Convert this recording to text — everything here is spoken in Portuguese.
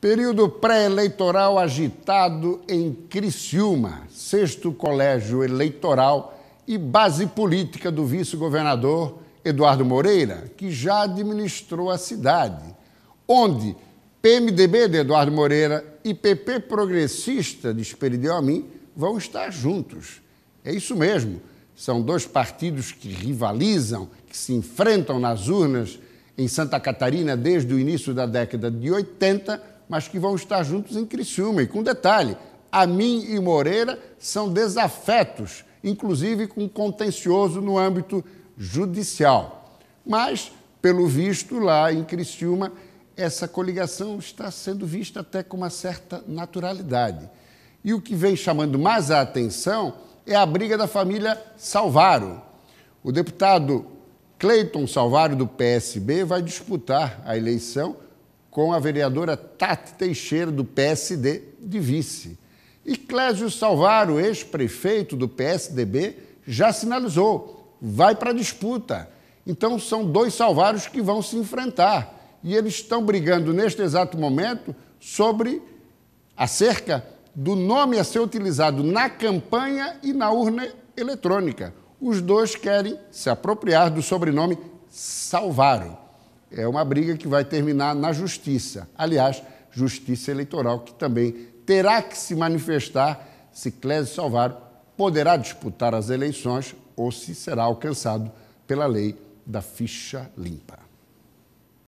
Período pré-eleitoral agitado em Criciúma, sexto colégio eleitoral e base política do vice-governador Eduardo Moreira, que já administrou a cidade, onde PMDB de Eduardo Moreira e PP progressista de Esperidiomim vão estar juntos. É isso mesmo, são dois partidos que rivalizam, que se enfrentam nas urnas em Santa Catarina desde o início da década de 80 mas que vão estar juntos em Criciúma. E com detalhe, a mim e Moreira são desafetos, inclusive com contencioso no âmbito judicial. Mas, pelo visto, lá em Criciúma, essa coligação está sendo vista até com uma certa naturalidade. E o que vem chamando mais a atenção é a briga da família Salvaro. O deputado Cleiton Salvaro, do PSB, vai disputar a eleição com a vereadora Tati Teixeira, do PSD, de vice. E Clésio Salvaro, ex-prefeito do PSDB, já sinalizou, vai para a disputa. Então são dois Salvaros que vão se enfrentar. E eles estão brigando neste exato momento sobre acerca do nome a ser utilizado na campanha e na urna eletrônica. Os dois querem se apropriar do sobrenome Salvaro. É uma briga que vai terminar na justiça. Aliás, justiça eleitoral que também terá que se manifestar se Clésio Salvaro poderá disputar as eleições ou se será alcançado pela lei da ficha limpa.